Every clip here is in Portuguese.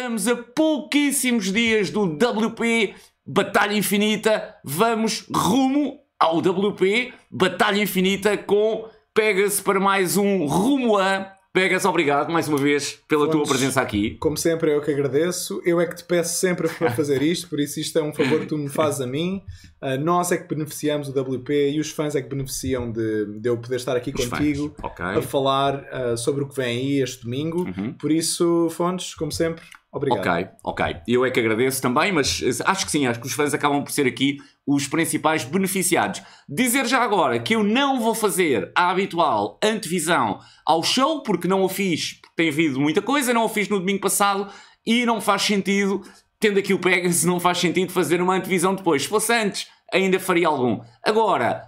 Estamos a pouquíssimos dias do WP Batalha Infinita. Vamos rumo ao WP Batalha Infinita com Pega-se para mais um rumo a. Pegas, obrigado mais uma vez pela Fontes, tua presença aqui. Como sempre, eu que agradeço. Eu é que te peço sempre para fazer isto, por isso isto é um favor que tu me fazes a mim. Uh, nós é que beneficiamos o WP e os fãs é que beneficiam de, de eu poder estar aqui os contigo okay. a falar uh, sobre o que vem aí este domingo. Uhum. Por isso, Fontes, como sempre, Obrigado. Ok, ok. Eu é que agradeço também, mas eh, acho que sim, acho que os fãs acabam por ser aqui os principais beneficiados. Dizer já agora que eu não vou fazer a habitual antevisão ao show, porque não o fiz, porque tem havido muita coisa, não o fiz no domingo passado e não faz sentido, tendo aqui o Pegasus, não faz sentido fazer uma antevisão depois. Se fosse antes, ainda faria algum. Agora,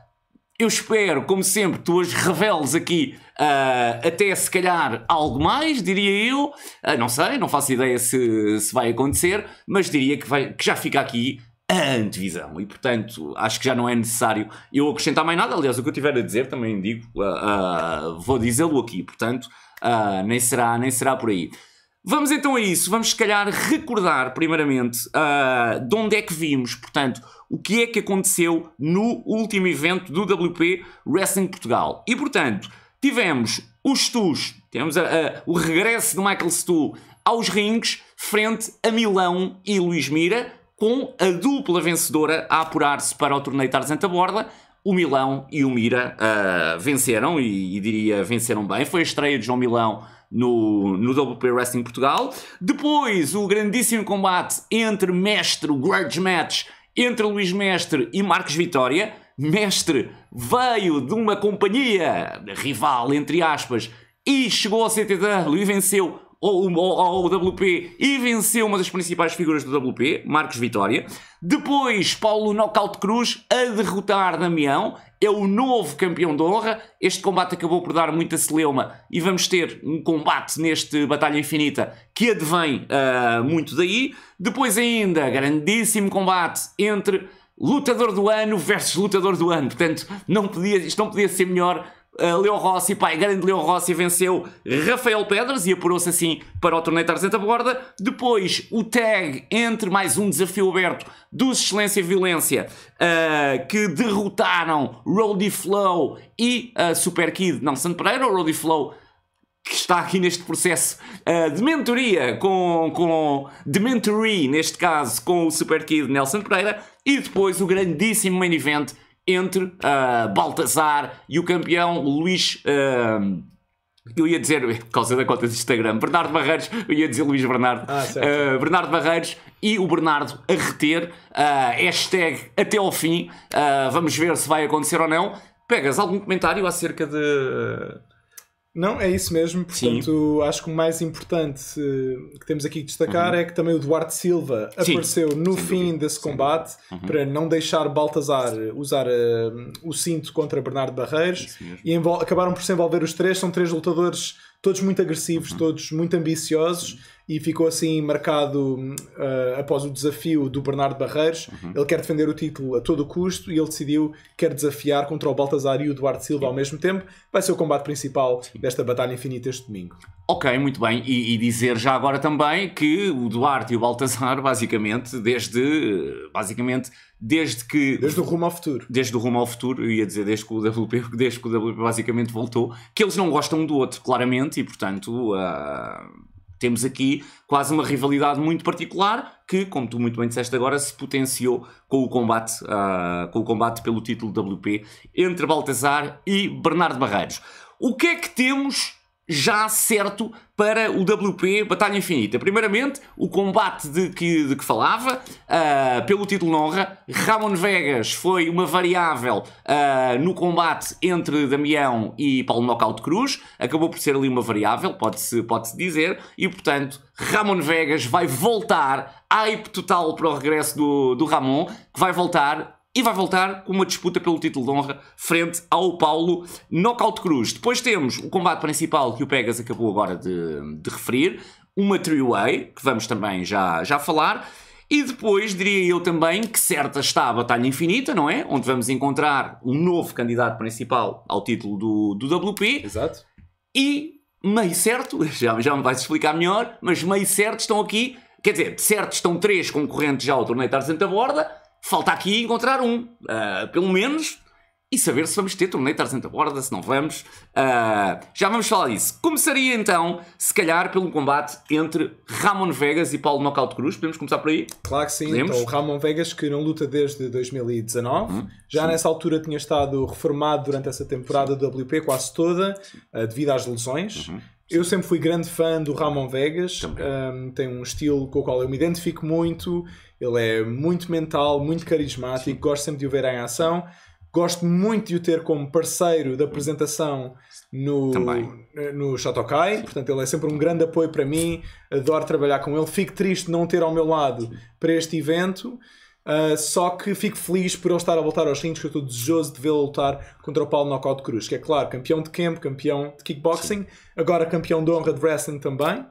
eu espero, como sempre, tu hoje reveles aqui uh, até se calhar algo mais, diria eu. Uh, não sei, não faço ideia se, se vai acontecer, mas diria que, vai, que já fica aqui a antevisão e portanto acho que já não é necessário eu acrescentar mais nada, aliás o que eu tiver a dizer também digo, uh, uh, vou dizê-lo aqui, portanto uh, nem, será, nem será por aí. Vamos então a isso, vamos se calhar recordar primeiramente de onde é que vimos, portanto o que é que aconteceu no último evento do WP Wrestling Portugal e portanto tivemos os Stus, tivemos a, a, o regresso de Michael Stu aos rings frente a Milão e Luís Mira, com a dupla vencedora a apurar-se para o torneio Tarzan Borda. O Milão e o Mira uh, venceram, e, e, diria venceram bem. Foi a estreia de João Milão no, no WP Wrestling Portugal. Depois, o grandíssimo combate entre mestre, o grudge match, entre Luís Mestre e Marcos Vitória mestre, veio de uma companhia rival, entre aspas, e chegou ao CTW e venceu ou ao WP e venceu uma das principais figuras do WP, Marcos Vitória. Depois, Paulo Knockout Cruz a derrotar Damião, é o novo campeão de honra. Este combate acabou por dar muita celeuma e vamos ter um combate neste Batalha Infinita que advém uh, muito daí. Depois ainda, grandíssimo combate entre lutador do ano versus lutador do ano. Portanto, não podia, isto não podia ser melhor. Uh, Leo Rossi, pai, grande Leo Rossi, venceu Rafael Pedras e apurou-se assim para o torneio Tarzenta Borda. Depois, o tag entre mais um desafio aberto dos Excelência e Violência, uh, que derrotaram Roddy Flow e uh, Super Kid, não, Santo Pereira, ou Roddy Flow que está aqui neste processo uh, de mentoria com, com de mentory, neste caso, com o Super Kid Nelson Pereira e depois o grandíssimo main event entre uh, Baltazar e o campeão Luís. Uh, eu ia dizer, por causa da conta do Instagram, Bernardo Barreiros, eu ia dizer Luís Bernardo, ah, uh, Bernardo Barreiros e o Bernardo a reter, uh, hashtag até ao fim, uh, vamos ver se vai acontecer ou não. Pegas algum comentário acerca de, não, é isso mesmo. Portanto, Sim. acho que o mais importante eh, que temos aqui que destacar uhum. é que também o Duarte Silva Sim. apareceu no fim desse combate uhum. para não deixar Baltazar usar uh, o cinto contra Bernardo Barreiros é e acabaram por se envolver os três. São três lutadores todos muito agressivos, uhum. todos muito ambiciosos e ficou assim marcado uh, após o desafio do Bernardo Barreiros. Uhum. Ele quer defender o título a todo custo e ele decidiu quer desafiar contra o Baltazar e o Eduardo Silva Sim. ao mesmo tempo. Vai ser o combate principal Sim. desta Batalha Infinita este domingo. Ok, muito bem. E, e, dizer já agora também que o Duarte e o Baltazar, basicamente, desde. Basicamente, desde que. Desde o rumo ao futuro. Desde o rumo ao futuro, eu ia dizer desde que o WP, desde que o WP basicamente voltou, que eles não gostam um do outro, claramente, e portanto. Uh, temos aqui quase uma rivalidade muito particular que, como tu muito bem disseste agora, se potenciou com o combate, uh, com o combate pelo título WP entre Baltazar e Bernardo Barreiros. O que é que temos já certo para o WP Batalha Infinita. Primeiramente, o combate de que, de que falava, uh, pelo título honra, Ramon Vegas foi uma variável uh, no combate entre Damião e Paulo Knockout Cruz, acabou por ser ali uma variável, pode-se pode -se dizer, e portanto, Ramon Vegas vai voltar, hype total para o regresso do, do Ramon, que vai voltar e vai voltar com uma disputa pelo título de honra frente ao Paulo Knockout Cruz. Depois temos o combate principal que o Pegas acabou agora de, de referir, uma three-way, que vamos também já, já falar, e depois diria eu também que certa está a Batalha Infinita, não é? Onde vamos encontrar um novo candidato principal ao título do, do WP. Exato. E meio certo, já, já me vais explicar melhor, mas meio certo estão aqui, quer dizer, certo estão três concorrentes já ao torneio de Tarzan da Borda, Falta aqui encontrar um, uh, pelo menos, e saber se vamos ter torneio Tarzan da borda, se não vamos. Uh, já vamos falar disso. Começaria então, se calhar, pelo combate entre Ramon Vegas e Paulo Knockout Cruz. Podemos começar por aí? Claro que sim. Podemos? Então, o Ramon Vegas, que não luta desde 2019, uhum. já sim. nessa altura tinha estado reformado durante essa temporada do WP quase toda, uh, devido às lesões. Uhum. Eu sempre fui grande fã do Ramon Vegas, um, tem um estilo com o qual eu me identifico muito, ele é muito mental, muito carismático, Sim. gosto sempre de o ver em ação. Gosto muito de o ter como parceiro da apresentação no, no Shotokai, portanto, ele é sempre um grande apoio para mim, adoro trabalhar com ele. Fico triste de não ter ao meu lado para este evento. Uh, só que fico feliz por ele estar a voltar aos rins, que eu estou desejoso de vê-lo lutar contra o Paulo Knockout Cruz, que é claro, campeão de camp, campeão de kickboxing, Sim. agora campeão de honra de wrestling também.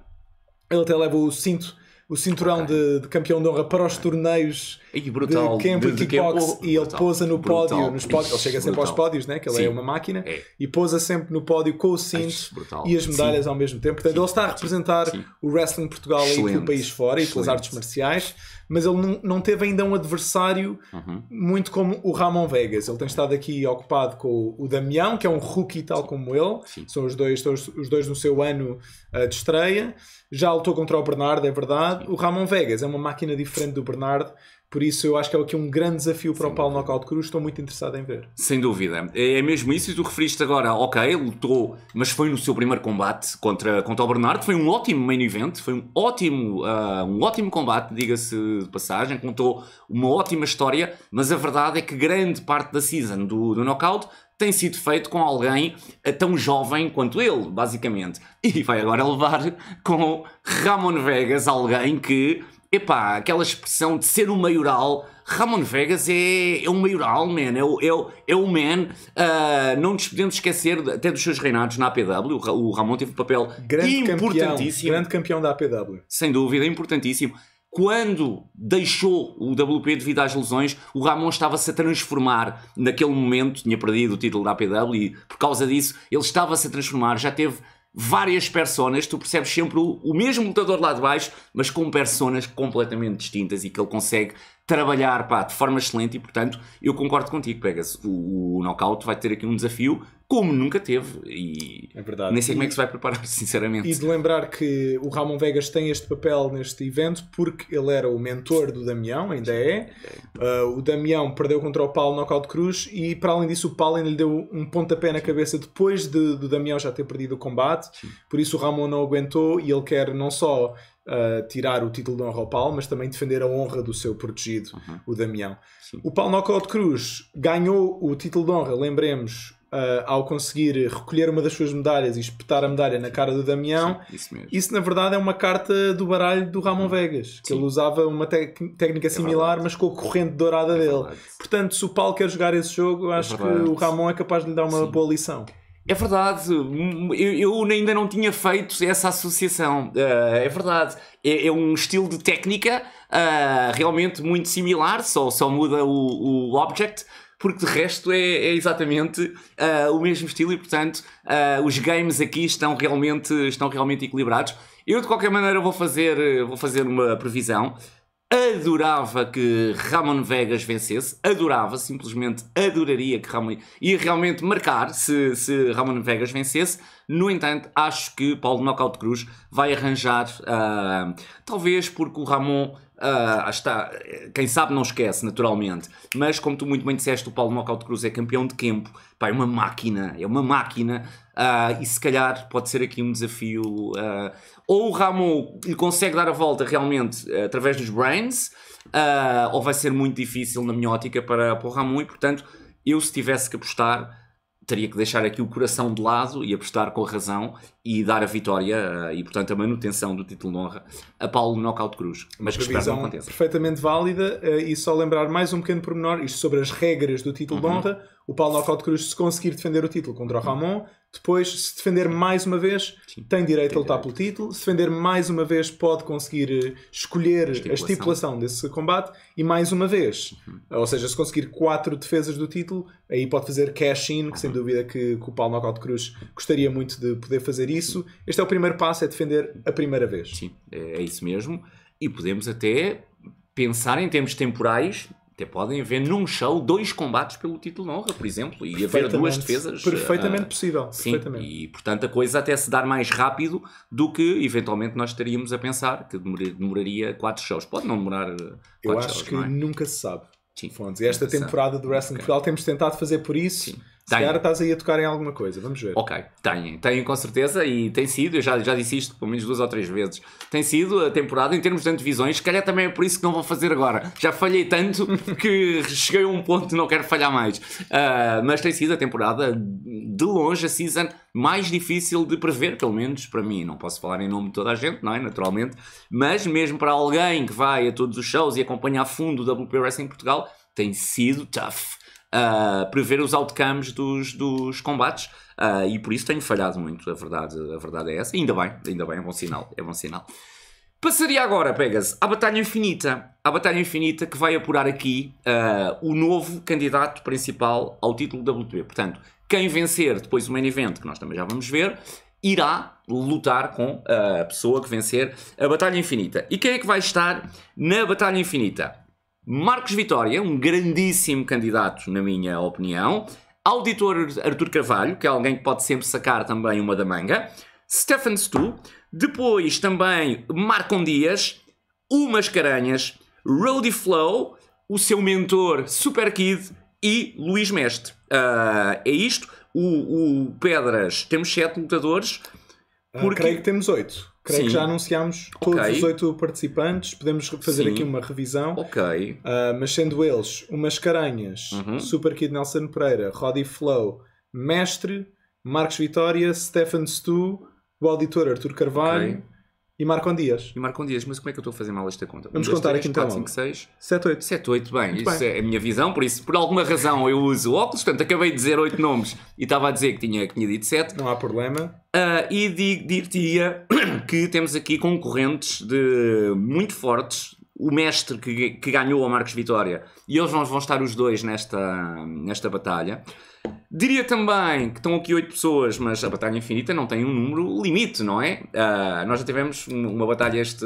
Ele até leva o cinto, o cinturão okay. de, de, campeão de honra para os torneios e brutal, de camp e kickbox oh, e ele pousa no pódio, nos pódios, ele chega brutal. sempre aos pódios, né? que ele é Sim. é uma máquina, é. e pousa sempre no pódio com o cinto e as medalhas Sim. ao mesmo tempo. Portanto, ele está a representar o wrestling Portugal Excelente. aí pelo país fora Excelente. e pelas artes marciais mas ele não, não teve ainda um adversário uhum. muito como o Ramon Vegas. Ele tem estado aqui ocupado com o Damião, que é um rookie tal como ele. Sim. São os dois, os dois no seu ano uh, de estreia. Já lutou contra o Bernardo, é verdade. Sim. O Ramon Vegas é uma máquina diferente do Bernardo. Por isso eu acho que é aqui um grande desafio para Sem o Paulo Knockout Cruz, estou muito interessado em ver. Sem dúvida. É, é mesmo isso, e tu referiste agora, ok, lutou, mas foi no seu primeiro combate contra, contra o Bernardo, foi um ótimo main event, foi um ótimo, uh, um ótimo combate, diga-se de passagem, contou uma ótima história, mas a verdade é que grande parte da season do, do Knockout tem sido feito com alguém ah, tão jovem quanto ele, basicamente. E vai agora levar com Ramon Vegas, alguém que Epá, aquela expressão de ser um maioral, Ramon Vegas é, é um maioral, man, é o, é o, é o man, uh, não nos podemos esquecer de, até dos seus reinados na APW, o, o Ramon teve um papel grande importantíssimo. Campeão, grande campeão da APW. Sem dúvida, importantíssimo. Quando deixou o WP devido às lesões, o Ramon estava-se a transformar. Naquele momento, tinha perdido o título da APW e por causa disso, ele estava-se a transformar, já teve várias personas, tu percebes sempre o, o mesmo lutador lá de baixo, mas com personas completamente distintas e que ele consegue trabalhar pá, de forma excelente e, portanto, eu concordo contigo, Pegas. O, o Knockout vai ter aqui um desafio como nunca teve. E é verdade. Nem sei e, como é que se vai preparar, sinceramente. E de lembrar que o Ramon Vegas tem este papel neste evento porque ele era o mentor do Damião, ainda é. Uh, o Damião perdeu contra o Paulo no Knockout Cruz e, para além disso, o Paulo ainda lhe deu um pontapé na cabeça depois de, do Damião já ter perdido o combate. Sim. Por isso, o Ramon não aguentou e ele quer não só uh, tirar o título de honra ao Paulo, mas também defender a honra do seu protegido, uhum. o Damião. Sim. O Paulo Knockout Cruz ganhou o título de honra, lembremos, uh, ao conseguir recolher uma das suas medalhas e espetar a medalha na cara do Damião. Sim, isso, isso, na verdade é uma carta do baralho do Ramon uhum. Vegas, que Sim. ele usava uma técnica é similar, é mas com a corrente dourada é dele. Portanto, se o Paulo quer jogar esse jogo, é acho é que o Ramon é capaz de lhe dar uma boa lição. É verdade, eu, eu, ainda não tinha feito essa associação. Uh, é verdade, é, é, um estilo de técnica uh, realmente muito similar, só, só muda o, o object, porque de resto é, é exatamente uh, o mesmo estilo e, portanto, os games aqui estão realmente, estão realmente equilibrados. Eu, de qualquer maneira, vou fazer, vou fazer uma previsão adorava que Ramon Vegas vencesse, adorava, simplesmente adoraria que Ramon ia realmente marcar se, se Ramon Vegas vencesse. No entanto, acho que Paulo Knockout Cruz vai arranjar, uh, talvez porque o Ramon Uh, está, quem sabe não esquece, naturalmente. Mas, como tu muito bem disseste, o Paulo Knockout Cruz é campeão de campo. Pá, é uma máquina, é uma máquina. Uh, e se calhar pode ser aqui um desafio. Uh, ou o Ramon lhe consegue dar a volta realmente através dos brains, ou vai ser muito difícil, na minha ótica, para, para o Ramon. E, portanto, eu se tivesse que apostar teria que deixar aqui o coração de lado e apostar com a razão e dar a vitória eh, e, portanto, a manutenção do título de honra a Paulo Knockout Cruz. Mas que espero não aconteça. perfeitamente válida eh, e só lembrar mais um pequeno pormenor, isto sobre as regras do título uhum. de honra. O Paulo Knockout Cruz, se conseguir defender o título contra o uhum. Ramon, depois, se defender mais uma vez, Sim, tem direito tem a lutar direito. pelo título. Se defender mais uma vez, pode conseguir eh, escolher a estipulação, a estipulação desse combate. E mais uma vez, uhum. ou seja, se conseguir quatro defesas do título, aí pode fazer cash-in, que uhum. sem dúvida que, que o Paulo Knockout Cruz gostaria muito de poder fazer isso. Sim. Este é o primeiro passo, é defender a primeira vez. Sim, é, é isso mesmo. E podemos até pensar em termos temporais até podem ver num show dois combates pelo título de honra, por exemplo, e haver duas defesas. Perfeitamente uh, possível. Sim, perfeitamente. e portanto a coisa até se dar mais rápido do que eventualmente nós estaríamos a pensar, que demoraria quatro shows. Pode não demorar eh, quatro Eu acho shows, que é? nunca se sabe. Sim, Fontes. E esta temporada do Wrestling okay. Portugal temos tentado fazer por isso. Sim. Se calhar estás aí a tocar em alguma coisa, vamos ver. Ok, tenho, tenho com certeza e tem sido, eu já, já disse isto pelo menos duas ou três vezes, tem sido a temporada em termos de antevisões, se calhar também é por isso que não vou fazer agora. Já falhei tanto que cheguei a um ponto não quero falhar mais. Uh, mas tem sido a temporada, de longe, a season mais difícil de prever, pelo menos para mim. Não posso falar em nome de toda a gente, não é? Naturalmente, mas mesmo para alguém que vai a todos os shows e acompanha a fundo o WP Wrestling Portugal, tem sido tough uh, prever os outcomes dos, dos combates. Uh, e por isso tenho falhado muito, a verdade, a verdade é essa. ainda bem, ainda bem, é bom sinal, é bom sinal. Passaria agora, Pegas, à Batalha Infinita. À Batalha Infinita que vai apurar aqui uh, o novo candidato principal ao título da WTB. Portanto, quem vencer depois o main event, que nós também já vamos ver, irá lutar com a pessoa que vencer a Batalha Infinita. E quem é que vai estar na Batalha Infinita? Marcos Vitória, um grandíssimo candidato, na minha opinião. Auditor Artur Carvalho, que é alguém que pode sempre sacar também uma da manga. Stefan Stu. Depois também Marcon Dias, o Mascaranhas, Roadie Flow, o seu mentor Super Kid e Luís Mestre. Uh, é isto. O, o Pedras, temos sete lutadores. Ah, porque... creio que temos oito. Creio Sim. que já anunciámos okay. todos os oito participantes, podemos fazer Sim. aqui uma revisão. Ok. Uh, mas sendo eles o Mascarenhas, uhum. Super Kid Nelson Pereira, Roddy Flow, Mestre, Marcos Vitória, Stefan Stu, o auditor Arthur Carvalho okay. e Marcon Dias. E Marcon Dias, mas como é que eu estou a fazer mal esta conta? Vamos um, dois, contar três, aqui então. 4, 5, 6. 7, 8. 7, 8, bem, Muito isso bem. é a minha visão, por isso, por alguma razão, eu uso óculos, portanto, acabei de dizer oito nomes e estava a dizer que tinha, que tinha dito sete. Não há problema. Uh, e diria que temos aqui concorrentes de muito fortes. O mestre que, que ganhou a Marcos Vitória e eles vão, vão estar os dois nesta, nesta batalha. Diria também que estão aqui oito pessoas, mas a Batalha Infinita não tem um número limite, não é? Uh, nós já tivemos uma batalha este.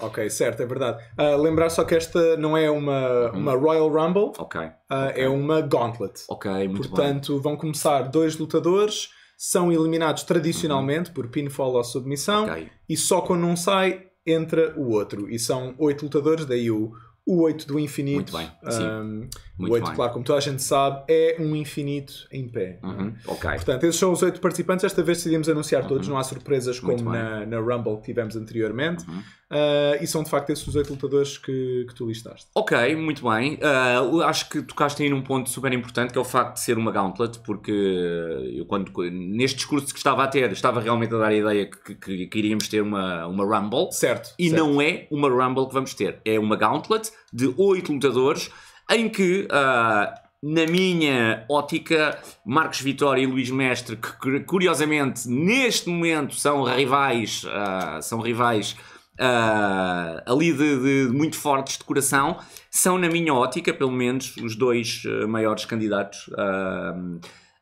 Ok, certo, é verdade. Uh, lembrar só que esta não é uma, uhum. uma Royal Rumble, okay. Uh, é uma Gauntlet. Ok, muito Portanto, bem. vão começar dois lutadores são eliminados tradicionalmente uhum. por pinfall ou submissão okay. e só quando um sai entra o outro. E são oito lutadores, daí o, o oito do infinito. Muito bem. Um, muito o 8, bem. claro, como toda a gente sabe, é um infinito em pé. Uhum. Ok. Portanto, esses são os 8 participantes. Esta vez decidimos anunciar uhum. todos, não há surpresas como na, na, Rumble que tivemos anteriormente. Uhum. Uh, e são de facto esses os oito lutadores que, que tu listaste. Ok, muito bem. Uh, acho que tocaste aí num ponto super importante que é o facto de ser uma gauntlet, porque eu, quando, neste discurso que estava a ter, estava realmente a dar a ideia que, que, que iríamos ter uma, uma Rumble. Certo. E certo. não é uma Rumble que vamos ter, é uma gauntlet de oito lutadores em que, uh, na minha ótica, Marcos Vitória e Luís Mestre, que curiosamente neste momento são rivais, uh, são rivais uh, ali de, de, muito fortes de coração, são, na minha ótica, pelo menos, os dois maiores candidatos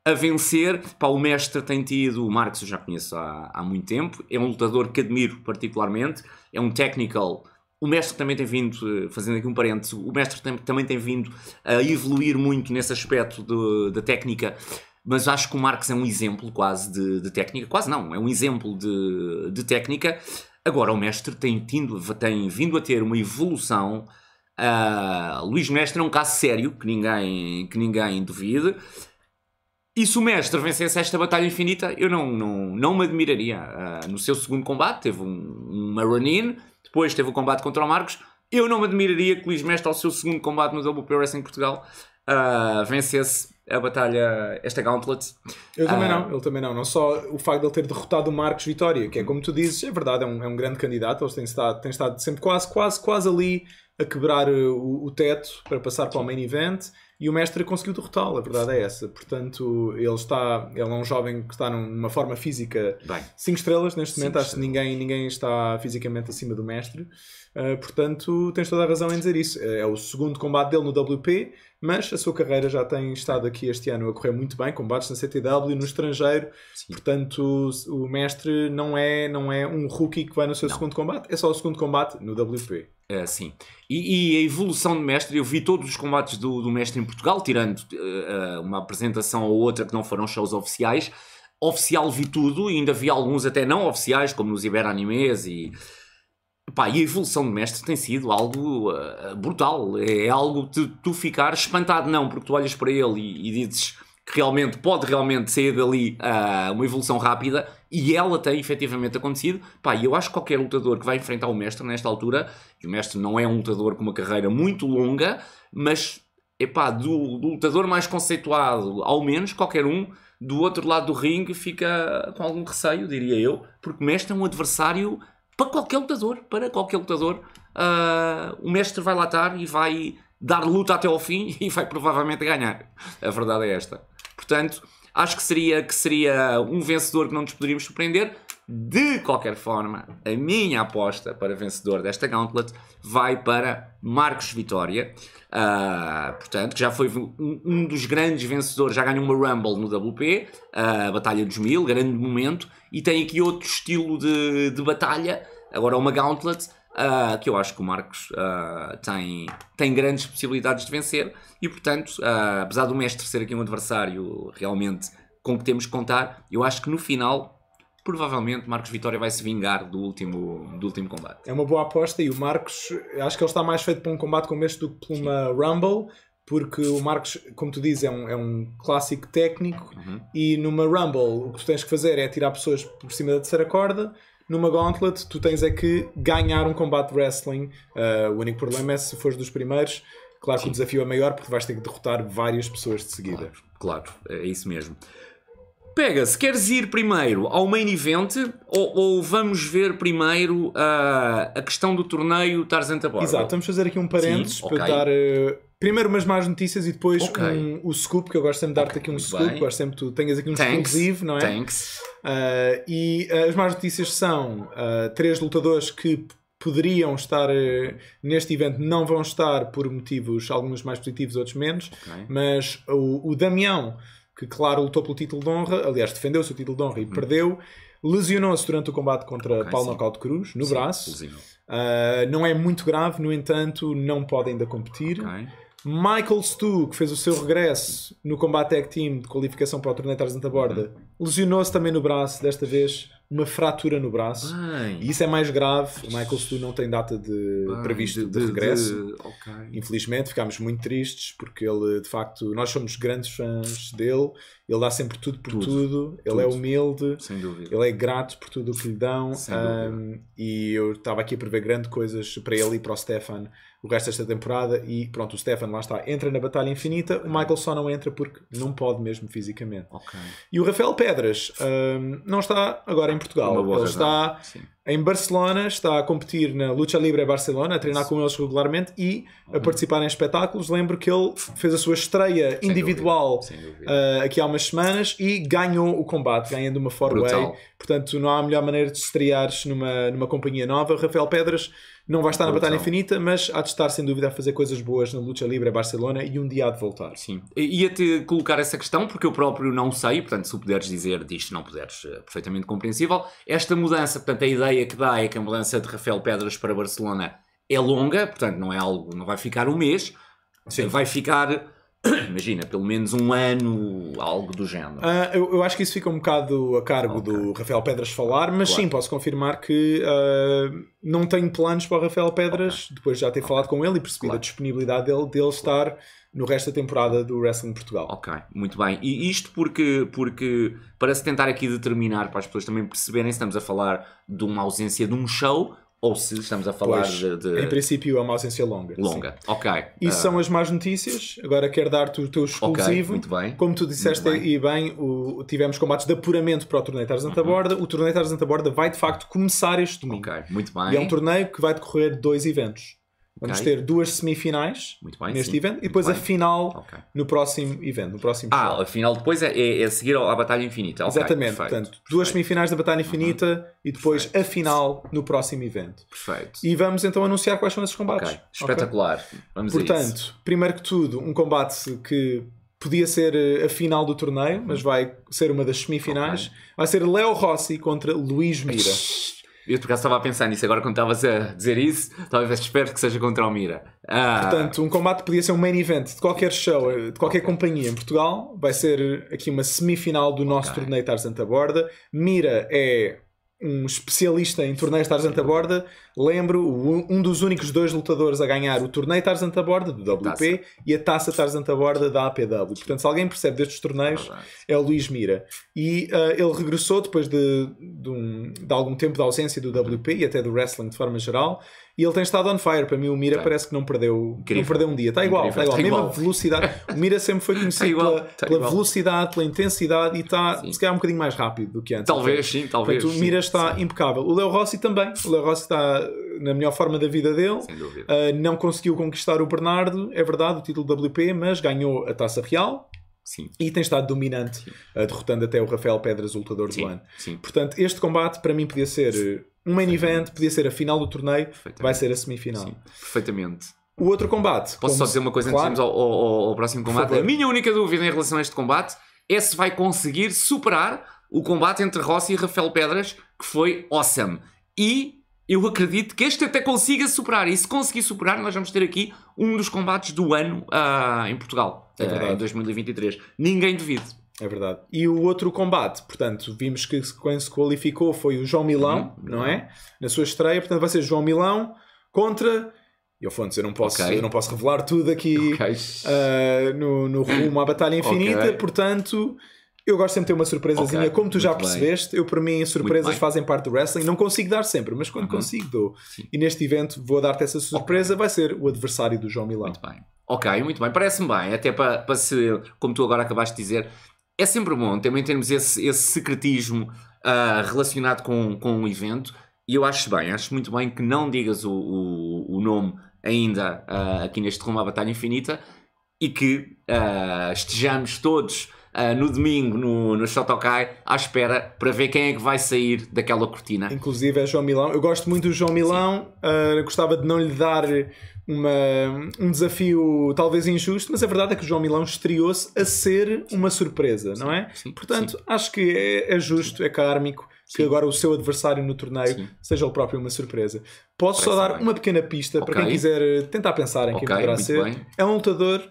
a vencer. para o mestre tem tido, o Marcos eu já conheço há, há muito tempo, é um lutador que admiro particularmente, é um technical o mestre também tem vindo, eh, fazendo aqui um parênteses, o mestre tem, também tem vindo a evoluir muito nesse aspecto da técnica, mas acho que o Marx é um exemplo quase de, de técnica, quase não, é um exemplo de, de técnica. Agora, o mestre tem, tindo, tem vindo a ter uma evolução. Uh, Luís Mestre é um caso sério, que ninguém, que ninguém duvide. E se o mestre vencesse esta batalha infinita, eu não, não, não me admiraria. Uh, no seu segundo combate, teve um, uma run-in, depois teve o combate contra o Marcos. Eu não me admiraria que Luís Mestre, ao seu segundo combate no WP Wrestling Portugal, uh, vencesse a batalha, esta Gauntlet. Eu também uh, não, ele também não. Não só o facto de ele ter derrotado o Marcos Vitória, que é como tu dizes, é verdade, é um, é um grande candidato. Ele tem estado, tem estado sempre quase, quase, quase ali a quebrar eh, o, o teto para passar sim. para o main event e o mestre conseguiu derrotá-lo, a verdade é essa. Portanto, ele está, ele é um jovem que está numa forma física 5 estrelas neste momento, acho que ninguém, ninguém está fisicamente acima do mestre. Eh, portanto, tens toda a razão em dizer isso. Eh, é o segundo combate dele no WP, mas a sua carreira já tem estado aqui este ano a correr muito bem, combates na CTW, no estrangeiro. Sim. Portanto, o, mestre não é, não é um rookie que vai no seu não. segundo combate, é só o segundo combate no WP. É, eh, sim. E, e, a evolução do mestre, eu vi todos os combates do, do mestre em Portugal, tirando uh, uma apresentação ou outra que não foram shows oficiais. Oficial vi tudo, e ainda vi alguns até não oficiais, como nos Iberanimês e Pá, e a evolução de mestre tem sido algo uh, brutal. É, é algo de tu ficar espantado, não, porque tu olhas para ele e, e dizes que realmente pode realmente sair dali uh, uma evolução rápida e ela tem efetivamente acontecido. Pá, e eu acho que qualquer lutador que vai enfrentar o mestre nesta altura, e o mestre não é um lutador com uma carreira muito longa, mas epá, do, do lutador mais conceituado, ao menos qualquer um, do outro lado do ringue fica com algum receio, diria eu, porque mestre é um adversário para qualquer lutador, para qualquer lutador, uh, o mestre vai lá estar e vai dar luta até ao fim e vai provavelmente ganhar. A verdade é esta. Portanto, acho que seria, que seria um vencedor que não nos poderíamos surpreender. De qualquer forma, a minha aposta para vencedor desta Gauntlet vai para Marcos Vitória, uh, portanto, que já foi um, um, dos grandes vencedores, já ganhou uma Rumble no WP, a uh, Batalha dos Mil, grande momento, e tem aqui outro estilo de, de batalha. Agora uma Gauntlet, uh, que eu acho que o Marcos uh, tem, tem grandes possibilidades de vencer. E portanto, uh, apesar do mestre ser aqui um adversário realmente com que temos que contar, eu acho que no final provavelmente Marcos Vitória vai se vingar do último, do último combate. É uma boa aposta e o Marcos, acho que ele está mais feito para um combate como este do que para uma Rumble porque o Marcos, como tu dizes, é um, é um clássico técnico uhum. e numa Rumble o que tu tens que fazer é tirar pessoas por cima da terceira corda. Numa Gauntlet, tu tens é que ganhar um combate de wrestling. Uh, o único problema é se fores dos primeiros. Claro Sim. que o desafio é maior porque vais ter que derrotar várias pessoas de seguida. Claro, claro é isso mesmo. Pega, se queres ir primeiro ao main event ou, ou vamos ver primeiro uh, a questão do torneio Tarzan Taborda? Exato, vamos fazer aqui um parênteses Sim, para dar. Uh, Primeiro umas más notícias e depois okay. um, o scoop, que eu gosto sempre de dar-te okay, aqui um scoop, bem. gosto sempre que tu tenhas aqui um Thanks. exclusivo, não é? Thanks. Uh, e uh, as más notícias são uh, três lutadores que poderiam estar neste evento não vão estar por motivos alguns mais positivos, outros menos, okay. mas o, o Damião, que claro lutou pelo título de honra, aliás defendeu o seu título de honra e hum. perdeu, lesionou-se durante o combate contra okay, Paulo de Cruz no sim, braço. Uh, não é muito grave, no entanto, não pode ainda competir. Okay. Michael Stu, que fez o seu regresso no combate tag team de qualificação para o torneio de da borda, lesionou-se também no braço, desta vez uma fratura no braço. Bem. E isso é mais grave. O Michael Stu não tem data de Bem, previsto de, de regresso. De, okay. Infelizmente, ficámos muito tristes porque ele, de facto, nós somos grandes fãs dele. Ele dá sempre tudo por tudo. tudo. Ele é tudo. é humilde. Sem dúvida. Ele é grato por tudo o que lhe dão. Um, e eu estava aqui a prever grandes coisas para ele e para o Stefan o resto desta temporada e pronto, o Stefan lá está, entra na Batalha Infinita, o Michael só não entra porque não pode mesmo fisicamente. Okay. E o Rafael Pedras um, não está agora em Portugal, ele razão. está Sim em Barcelona, está a competir na Lucha Libre Barcelona, a treinar com eles regularmente e a uhum. participar em espetáculos. Lembro que ele fez a sua estreia sem individual Uh, aqui há umas semanas e ganhou o combate, ganhando uma four-way. Portanto, não há melhor maneira de estreares numa, numa companhia nova. Rafael Pedras não vai estar na Batalha Infinita, mas há de estar sem dúvida a fazer coisas boas na Lucha Libre Barcelona e um dia há de voltar. Sim, ia-te colocar essa questão porque eu próprio não sei, portanto, se o puderes dizer disto, não puderes, é perfeitamente compreensível. Esta mudança, portanto, a ideia ideia que dá é que a mudança de Rafael Pedras para Barcelona é longa, portanto não é algo, não vai ficar um mês, Sim. vai ficar imagina, pelo menos um ano, algo do género. Uh, eu, eu, acho que isso fica um bocado a cargo okay. do Rafael Pedras falar, mas claro. sim, posso confirmar que uh, não tenho planos para o Rafael Pedras, okay. depois de já ter okay. falado com ele e percebido claro. a disponibilidade dele, dele estar no resto da temporada do Wrestling Portugal. Ok, muito bem. E isto porque, porque para se tentar aqui determinar, para as pessoas também perceberem, estamos a falar de uma ausência de um show, ou se estamos a falar pois, de, de, Em princípio, é uma ausência longa. Longa, sim. ok. E uh... são as más notícias. Agora quero dar-te o teu exclusivo. Okay, muito bem. Como tu disseste bem. e bem, o, tivemos combates de apuramento para o torneio Tarzan uhum. Borda. O torneio Tarzan Borda vai de facto começar este domingo. Ok, muito bem. E é um torneio que vai decorrer dois eventos. Vamos okay. ter duas semifinais bem, neste sim. evento e depois a final okay. no próximo evento, no próximo Ah, a final depois é, é, é seguir à Batalha Infinita. Okay. Exatamente, Perfeito. portanto, Perfeito. duas semifinais da Batalha uhum. Infinita uhum. e depois Perfeito. a final no próximo evento. Perfeito. E vamos então anunciar quais são esses combates. Espetacular. Vamos Portanto, primeiro que tudo, um combate que podia ser eh, a final do torneio, mas uhum. vai ser uma das semifinais. Vai ser Leo Rossi contra Luís Mira. Eu por acaso estava a pensar nisso agora quando estavas a dizer isso, talvez espero que seja contra o Mira. Ah, Portanto, um combate podia ser um main event de qualquer show, eh, de qualquer companhia em Portugal. Vai ser aqui uma semifinal do okay. nosso torneio Tarzan da Borda. Mira é um especialista em torneios Tarzan da Borda lembro, um dos únicos dois lutadores a ganhar o torneio Tarzan Taborda do WP taça. e a taça Tarzan Taborda da APW. Portanto, se alguém percebe destes torneios, é o Luís Mira. E uh, ele regressou depois de, de, um, de, algum tempo de ausência do WP e até do wrestling de forma geral. E ele tem estado on fire. Para mim, o Mira tá. parece que não perdeu, não perdeu um dia. Está igual, está igual. Tá Mesma velocidade. o Mira sempre foi conhecido tá pela, tá pela velocidade, pela intensidade e está, se calhar, um bocadinho mais rápido do que antes. Talvez, sim, talvez. Portanto, o Mira sim, está sim. impecável. O Leo Rossi também. O Leo Rossi está na melhor forma da vida dele. Sem dúvida. Uh, não conseguiu conquistar o Bernardo, é verdade, o título WP, mas ganhou a taça real. Sim. E tem estado dominante, uh, derrotando até o Rafael Pedras, o lutador Sim. do ano. Sim. Portanto, este combate para mim podia ser ah, um main event, podia ser a final do torneio, vai ser a semifinal. Sim. Perfeitamente. O outro combate. Posso só dizer uma coisa claro. antes de irmos ao, ao, ao próximo combate? A minha única dúvida em relação a este combate é se vai conseguir superar o combate entre Rossi e Rafael Pedras, que foi awesome. E eu acredito que este até consiga superar. E se conseguir superar, nós vamos ter aqui um dos combates do ano uh, em Portugal, é uh, em 2023. Ninguém duvide. É verdade. E o outro combate, portanto, vimos que quem se qualificou foi o João Milão, uhum. não é? Na sua estreia, portanto, vai ser João Milão contra. E Afonso, eu não posso, okay. eu não posso revelar tudo aqui okay. uh, no, no rumo à Batalha Infinita, okay. portanto. Eu gosto sempre de ter uma surpresazinha, okay, como tu já percebeste. Bem. Eu, para mim, surpresas fazem parte do wrestling. Não consigo dar sempre, mas quando uhum. consigo, dou. Sim. E neste evento vou dar-te essa surpresa. Okay. Vai ser o adversário do João Milão. Muito bem. Ok, muito bem. Parece-me bem. Até para, para se, como tu agora acabaste de dizer, é sempre bom também termos esse, esse secretismo uh, relacionado com, com o evento. E eu acho bem, acho muito bem que não digas o, o, o nome ainda uh, aqui neste rumo à Batalha Infinita e que uh, estejamos todos ah, no domingo no, no Shotokai à espera para ver quem é que vai sair daquela cortina. Inclusive é João Milão. Eu gosto muito do João Milão, uh, gostava de não lhe dar uma, um desafio talvez injusto, mas a verdade é que o João Milão estreou-se a ser uma surpresa, sim, não é? Sim, Portanto, sim. acho que é, é justo, é kármico que agora o seu adversário no torneio seja o próprio uma surpresa. Posso Parece só dar bem. uma pequena pista okay. para quem quiser tentar pensar em okay, quem poderá ser. Bem. É um lutador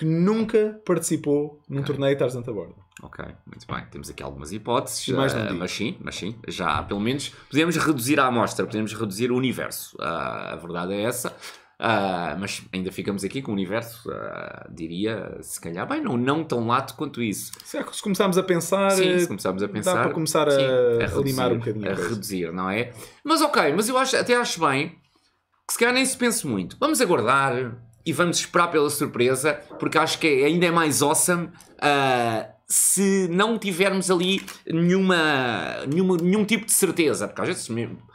que nunca participou num okay. torneio Tarzan da Borda. Ok, muito bem. Temos aqui algumas hipóteses. Mais uh, mas sim, mas sim, já pelo menos podemos reduzir a amostra, podemos reduzir o universo. Uh, a verdade é essa. Uh, mas ainda ficamos aqui com o universo, uh, diria, se calhar, bem, não, não tão lato quanto isso. se é começarmos a pensar. Sim, se eh, começarmos a pensar. Dá para começar a, sim, a limar um bocadinho. A reduzir, não é? Mas ok, mas eu acho, até acho bem que se calhar nem se pense muito. Vamos aguardar e vamos esperar pela surpresa, porque acho que é, ainda é mais awesome uh, se não tivermos ali nenhuma, nenhuma, nenhum tipo de certeza, porque às vezes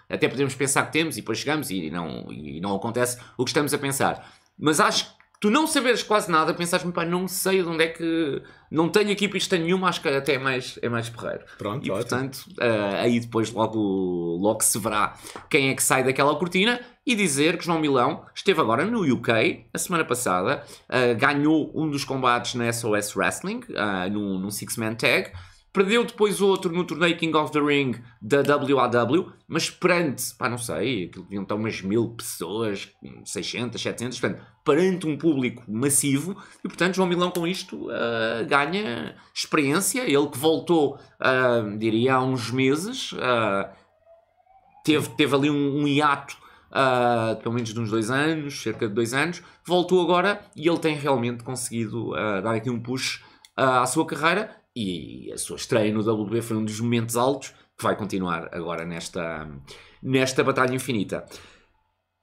até podemos pensar que temos e depois chegamos e não, e não acontece o que estamos a pensar. Mas acho tu não saberes quase nada, pensas me pá, não sei de onde é que. Não tenho aqui pista nenhuma, acho que até é mais, é mais porreiro. Pronto, e ótimo. portanto, uh, aí depois logo, logo se verá quem é que sai daquela cortina e dizer que João Milão esteve agora no UK, a semana passada, uh, ganhou um dos combates na SOS Wrestling, uh, num, num Six Man Tag. Perdeu depois outro no torneio King of the Ring da WAW, mas perante, pá, não sei, aquilo deviam estar então umas mil pessoas, 600, 700, portanto, perante um público massivo. E, portanto, João Milão com isto uh, ganha experiência. Ele que voltou, uh, diria, há uns meses, uh, teve, teve ali um, um hiato uh, pelo menos de uns dois anos, cerca de dois anos, voltou agora e ele tem realmente conseguido uh, dar aqui um push uh, à sua carreira e a sua estreia no WB foi um dos momentos altos que vai continuar agora nesta, nesta Batalha Infinita.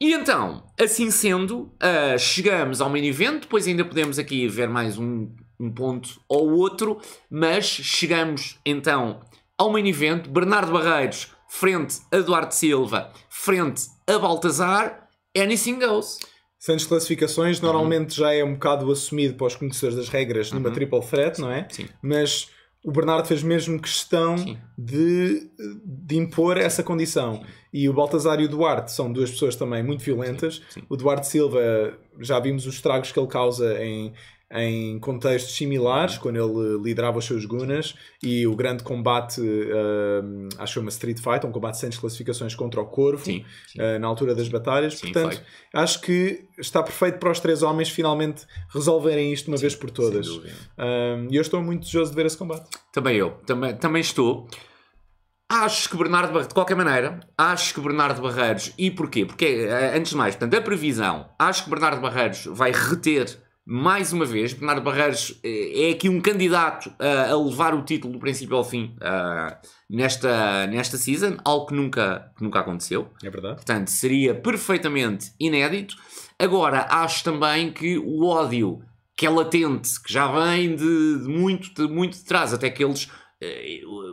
E então, assim sendo, uh, chegamos ao main event, depois ainda podemos aqui ver mais um, um ponto ou outro, mas chegamos então ao main event, Bernardo Barreiros frente a Duarte Silva, frente a Baltazar, anything goes. Sem desclassificações, normalmente já é um bocado assumido para os conhecedores das regras numa uhum. triple threat, não é? Sim. Mas o Bernardo fez mesmo questão de, de impor essa condição. Sim. E o Baltazar e o Duarte são duas pessoas também muito violentas. Sim. O Duarte Silva, já vimos os estragos que ele causa em, em contextos similares, quando ele liderava os seus Gunas, e o grande combate, uh, acho que foi uma Street Fight, um combate sem desclassificações contra o Corvo, sim, sim. Uh, na altura das batalhas. Sim, Portanto, foi. acho que está perfeito para os três homens finalmente resolverem isto de uma vez por todas. Ah, e uh, eu estou muito desejoso de ver esse combate. Também eu, também, também estou. Acho que Bernardo Barreiros, de qualquer maneira, acho que Bernardo Barreiros, e porquê? Porque, eh, antes de mais, portanto, a previsão, acho que Bernardo Barreiros vai reter mais uma vez, Bernardo Barreiros eh, é aqui um candidato a, levar o título do princípio ao fim eh, nesta, nesta season, algo que nunca, que nunca aconteceu. É verdade. Portanto, seria perfeitamente inédito. Agora, acho também que o ódio que é latente, que já vem de, de muito, de muito de trás, até que eles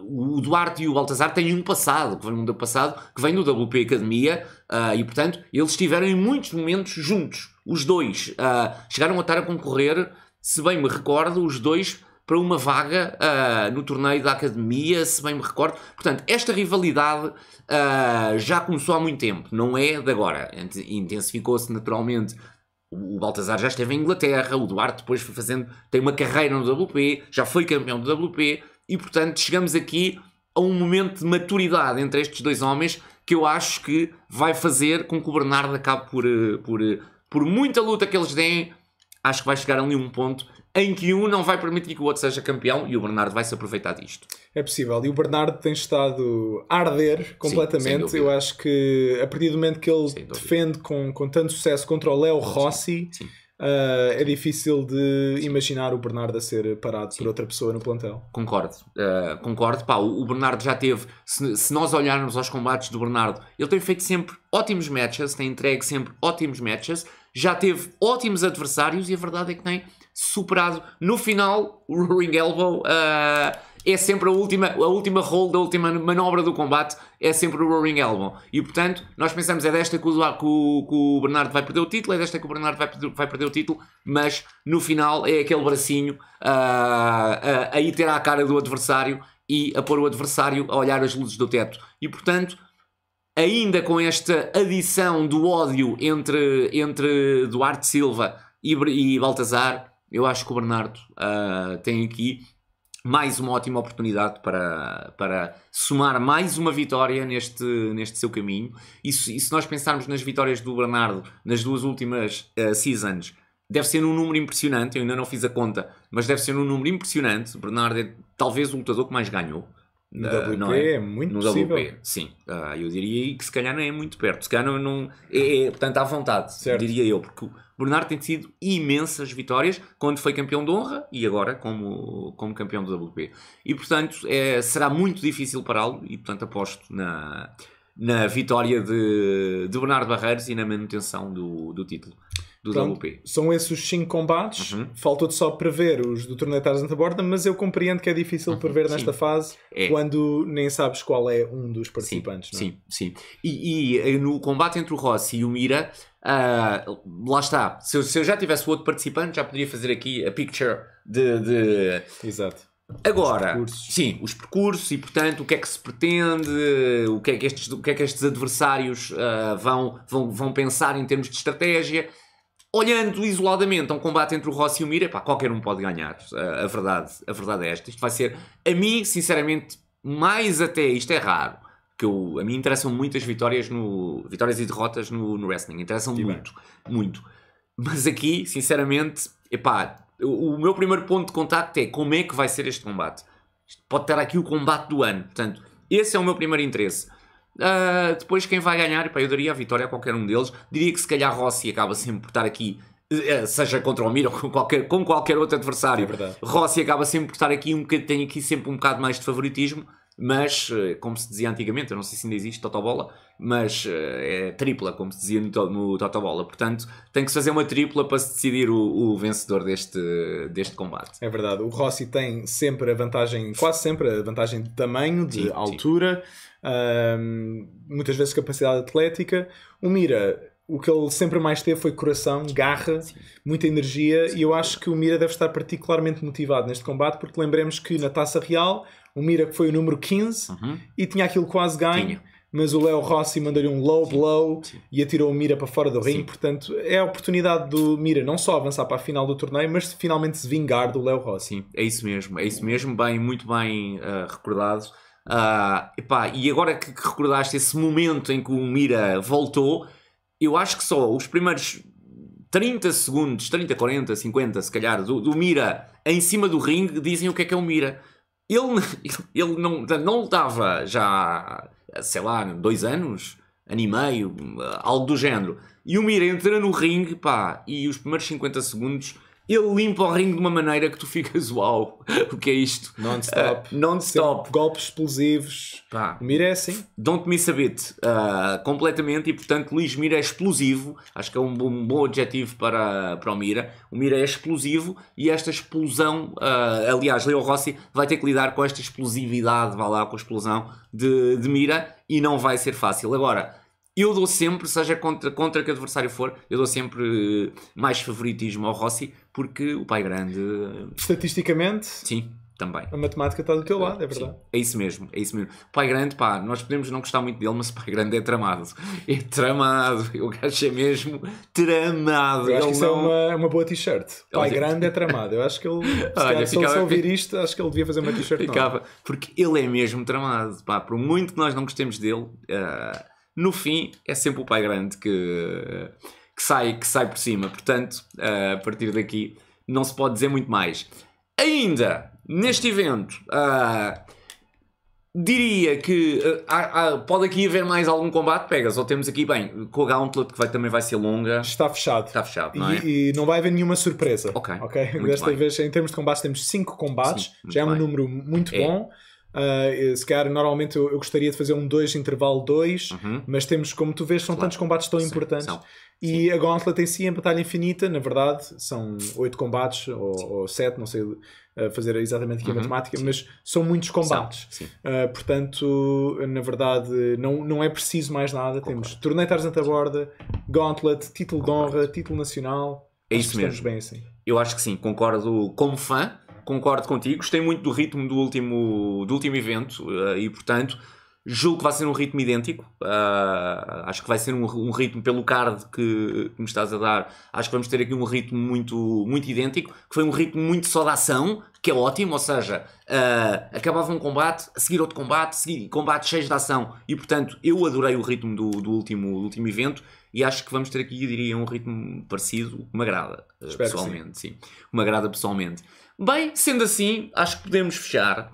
o Duarte e o Baltazar têm um passado, que vem do passado, que vem do WP Academia, uh, e portanto eles estiveram em muitos momentos juntos, os dois. Uh, chegaram a estar a concorrer, se bem me recordo, os dois para uma vaga uh, no torneio da academia, se bem me recordo. Portanto, esta rivalidade uh, já começou há muito tempo, não é de agora. Intensificou-se naturalmente. O Baltazar já esteve em Inglaterra, o Duarte depois foi fazendo, tem uma carreira no WP, já foi campeão do WP, e portanto chegamos aqui a um momento de maturidade entre estes dois homens que eu acho que vai fazer com que o Bernardo acabe por, eh, por, eh, por muita luta que eles deem, acho que vai chegar ali um ponto em que um não vai permitir que o outro seja campeão e o Bernardo vai se aproveitar disto. É possível. E o Bernardo tem estado a arder completamente. Sim, eu acho que a partir do momento que ele defende com, com tanto sucesso contra o Léo Rossi. Sim. Sim Uh, é difícil de imaginar o Bernardo a ser parado Sim. por outra pessoa no plantel. Concordo, uh, concordo. Pá, o, Bernardo já teve, se, se, nós olharmos aos combates do Bernardo, ele tem feito sempre ótimos matches, tem entregue sempre ótimos matches, já teve ótimos adversários e a verdade é que tem superado no final o Roaring Elbow. Uh, é sempre a última, a última roll da última manobra do combate, é sempre o Roaring Elbow. E portanto, nós pensamos é desta que o, que o, que o Bernardo vai perder o título, é desta que o Bernardo vai, vai perder o título, mas no final é aquele bracinho uh, a ir ter à cara do adversário e a pôr o adversário a olhar as luzes do teto. E portanto, ainda com esta adição do ódio entre, entre Duarte Silva e, e Baltazar, eu acho que o Bernardo uh, tem aqui mais uma ótima oportunidade para, para somar mais uma vitória neste, neste seu caminho. E se, e se nós pensarmos nas vitórias do Bernardo nas duas últimas uh, seasons, deve ser um número impressionante. Eu ainda não fiz a conta, mas deve ser um número impressionante. Bernardo é talvez o lutador que mais ganhou. No uh, ah, WP é? é? muito no possível. WP, sim. Uh, eu diria que se calhar não é muito perto. Se calhar não, não é, é, portanto, à vontade, certo. diria eu. Porque o Bernardo tem tido imensas vitórias quando foi campeão de honra e agora como, como campeão do WP. E, portanto, é, será muito difícil pará-lo e, portanto, aposto na, na vitória de, de Bernardo Barreiros e na manutenção do, do título do Pronto, WP. São esses os 5 combates. Uhum. Faltou-te só prever os do torneio Tarzan da Borda, mas eu compreendo que é difícil uhum. prever nesta sim. fase é. quando nem sabes qual é um dos participantes. Sim, é? sim. sim. E, e, eh, no combate entre o Rossi e o Mira, uh, lá está. Se eu, se eu já tivesse outro participante, já poderia fazer aqui a picture de. de... Exato. Agora, os sim, os percursos e portanto o que é que se pretende, o que é que estes, o que é que estes adversários uh, vão, vão, vão pensar em termos de estratégia. Olhando isoladamente a um combate entre o Rossi e o Mir, epá, qualquer um pode ganhar. A, a, verdade, a verdade é esta. Isto vai ser, a mim, sinceramente, mais até, isto é raro, que eu, a mim interessam muitas vitórias, no, vitórias e derrotas no, no wrestling. Interessam Sim, muito, bem. muito. Mas aqui, sinceramente, epá, o, o meu primeiro ponto de contacto é como é que vai ser este combate. Isto pode estar aqui o combate do ano. Portanto, esse é o meu primeiro interesse. Uh, depois quem vai ganhar, eu daria a vitória a qualquer um deles. Diria que se calhar Rossi acaba sempre por estar aqui, uh, seja contra o Miro ou com qualquer, com qualquer outro adversário. É Rossi acaba sempre por estar aqui um bocadinho, tem aqui sempre um bocado mais de favoritismo mas eh, como se dizia antigamente, eu não sei se ainda existe Totobola, mas eh, é tripla, como se dizia no, no Totobola. Portanto, tem que se fazer uma tripla para se decidir o, o, vencedor deste, deste combate. É verdade, o Rossi tem sempre a vantagem, quase sempre a vantagem de tamanho, de sim, altura, sim. Hum, muitas vezes capacidade atlética. O Mira o que ele sempre mais teve foi coração, garra, Sim. muita energia Sim. e eu acho que o Mira deve estar particularmente motivado neste combate porque lembremos que na Taça Real o Mira que foi o número 15 uhum. e tinha aquilo quase ganho. Tinha. Mas o Léo Rossi mandou-lhe um low Sim. blow Sim. e atirou o Mira para fora do ringue. Portanto, é a oportunidade do Mira não só avançar para a final do torneio, mas finalmente se vingar do Léo Rossi. Sim, é isso mesmo, é isso mesmo, bem, muito bem uh, recordado. Uh, epá, e agora que, que recordaste esse momento em que o Mira voltou, eu acho que só os primeiros 30 segundos, 30, 40, 50 se calhar, do, do Mira em cima do ringue dizem o que é que é o Mira. Ele, ele não, não lutava já, sei lá, dois anos, ano e meio, algo do género. E o Mir entra no ringue, pá, e os primeiros 50 segundos ele limpa o ringue de uma maneira que tu ficas uau, o que é isto? Non-stop. Uh, Non-stop. Golpes explosivos. Pá. O é assim. Don't miss a bit. Uh, completamente. E portanto, Luís Mira é explosivo. Acho que é um bom, um bom adjetivo para, para o Mira. O Mira é explosivo e esta explosão. Uh, aliás, Leo Rossi vai ter que lidar com esta explosividade, vá lá, com a explosão de, de Mira e não vai ser fácil. Agora eu dou sempre, seja contra, contra que adversário for, eu dou sempre eh, mais favoritismo ao Rossi, porque o pai é grande. Eh, Estatisticamente? Sim, também. A matemática está do teu eh, lado, é verdade. Sim, é isso mesmo, é isso mesmo. O pai grande, pá, nós podemos não gostar muito dele, mas o pai grande é tramado. É tramado, eu acho é mesmo tramado. Eu acho ele que isso é não... é uma, uma boa t-shirt. Pai Olha... grande é tramado. Eu acho que ele, se, Olha, se ficava... ele ouvir isto, acho que ele devia fazer uma t-shirt. Ficava, nova. porque ele é mesmo tramado, pá, por muito que nós não gostemos dele. Uh no fim é sempre o pai grande que, que sai, que sai por cima. Portanto, eh, a partir daqui não se pode dizer muito mais. Ainda neste evento, uh, diria que uh, pode aqui haver mais algum combate, Pegas, ou temos aqui, bem, com a Gauntlet que vai, também vai ser longa. Está fechado. Está fechado, não é? E, e não vai haver nenhuma surpresa. Ok. okay? Desta bem. vez, em termos de combates, temos 5 combates, Sim, já é um bem. número muito é. bom. Ah, se calhar, normalmente eu, eu, gostaria de fazer um 2 intervalo 2, uhum. mas temos, como tu vês, são claro. tantos combates tão Sim, importantes. São. E Sim. a Gauntlet em si, em Batalha Infinita, na verdade, são 8 combates ou, ou 7, não sei fazer exatamente aqui uhum. a matemática, Sim. mas são muitos combates. Uh, portanto, na verdade, não, não é preciso mais nada. Temos torneio Tarzan da borda, Gauntlet, título Concordo. de honra, título nacional. É isso mesmo. Assim. Eu acho que sim, concordo como fã concordo contigo. Gostei muito do ritmo do último, do último evento uh, e, portanto, julgo que vai ser um ritmo idêntico. Uh, acho que vai ser um, um ritmo, pelo card que, que, me estás a dar, acho que vamos ter aqui um ritmo muito, muito idêntico, que foi um ritmo muito só da ação, que é ótimo, ou seja, uh, acabava um combate, a seguir outro combate, a seguir combate cheio de ação. E, portanto, eu adorei o ritmo do, do último, do último evento e acho que vamos ter aqui, eu diria, um ritmo parecido, me agrada, Espero pessoalmente, sim. sim. Me agrada pessoalmente. Bem, sendo assim, acho que podemos fechar.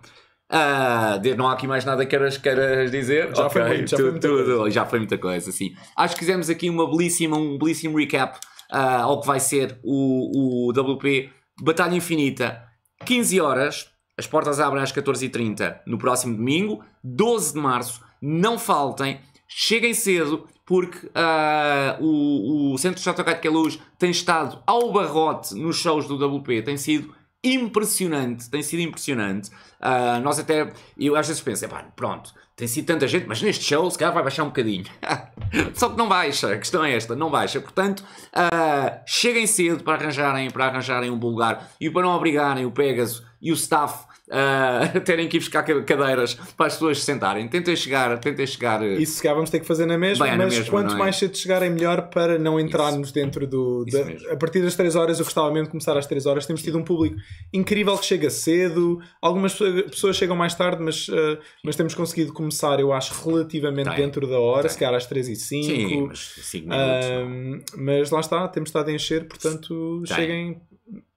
Ah, não há aqui mais nada que queiras, queiras dizer. Já, okay, foi muito, já, tu, foi muita coisa. já foi muita coisa, sim. Acho que fizemos aqui uma belíssima, um belíssimo recap uh, ao que vai ser o, o WP Batalha Infinita. 15 horas, as portas abrem às 14h30 no próximo domingo, 12 de março. Não faltem, cheguem cedo, porque uh, o, o Centro de Chato Luz tem estado ao barrote nos shows do WP, tem sido impressionante, tem sido impressionante. Uh, nós até, eu às vezes penso, pá, pronto, tem sido tanta gente, mas neste show se calhar vai baixar um bocadinho. Só que não baixa, a questão é esta, não baixa. Portanto, uh, cheguem cedo para arranjarem, para arranjarem um bom lugar e para não obrigarem o Pegasus e o staff uh, terem que ir buscar cadeiras para as pessoas sentarem. Tentem chegar, tentem chegar. Ah, isso se calhar vamos ter que fazer na mesma, mas quanto é? mais cedo chegarem, melhor para não entrarmos isso. dentro do. a partir das 3 horas, eu gostava mesmo de começar às 3 horas. Temos tido um público incrível que chega cedo, algumas pessoas chegam mais tarde, mas, uh, mas temos conseguido começar, eu acho, relativamente tem, dentro da hora, tem. se calhar às 3 e 5. Sim, mas 5 minutos. Uh, mas lá está, temos estado a encher, portanto, tem. cheguem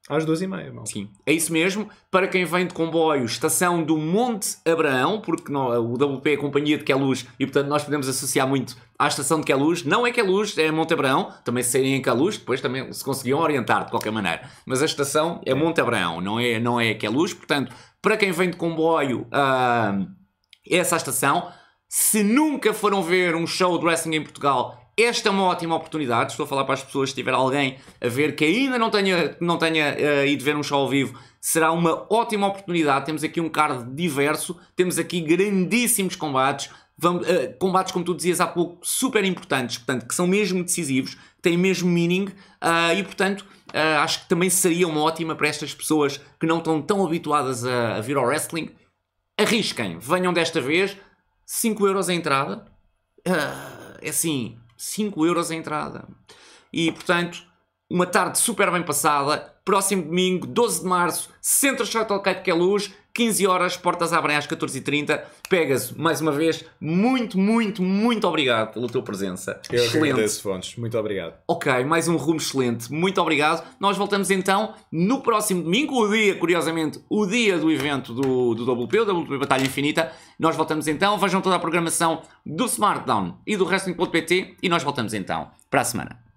às duas e meia, mal. Sim, é isso mesmo. Para quem vem de comboio, estação do Monte Abraão, porque não, o WP é companhia de Queluz e, portanto, nós podemos associar muito à estação de Queluz. Não é Queluz, é Monte Abraão. Também se saírem em Queluz, depois também se conseguiam orientar, de qualquer maneira. Mas a estação é Monte Abraão, não é, não é Queluz. Portanto, para quem vem de comboio, uh, essa estação. Se nunca foram ver um show de wrestling em Portugal, esta é uma ótima oportunidade. Estou a falar para as pessoas, se tiver alguém a ver que ainda não tenha, não tenha uh, ido ver um show ao vivo, será uma ótima oportunidade. Temos aqui um card diverso, temos aqui grandíssimos combates. Vamos, uh, eh, combates, como tu dizias há pouco, super importantes, portanto, que são mesmo decisivos, têm mesmo meaning uh, e, portanto, uh, acho que também seria uma ótima para estas pessoas que não estão tão habituadas a, a vir ao wrestling. Arrisquem, venham desta vez, 5€ a entrada. é assim, 5 euros a entrada. E, portanto, uma tarde super bem passada. Próximo domingo, 12 de março, Centro Shuttle é luz. 15 horas, portas abrem às 14h30. Pegas, mais uma vez, muito, muito, muito obrigado pela tua presença. Eu excelente. agradeço, Fontes. Muito obrigado. Ok, mais um rumo excelente. Muito obrigado. Nós voltamos então no próximo domingo, o dia, curiosamente, o dia do evento do, do WP, o WP Batalha Infinita. Nós voltamos então. Vejam toda a programação do Smartdown e do Wrestling.pt e nós voltamos então para a semana.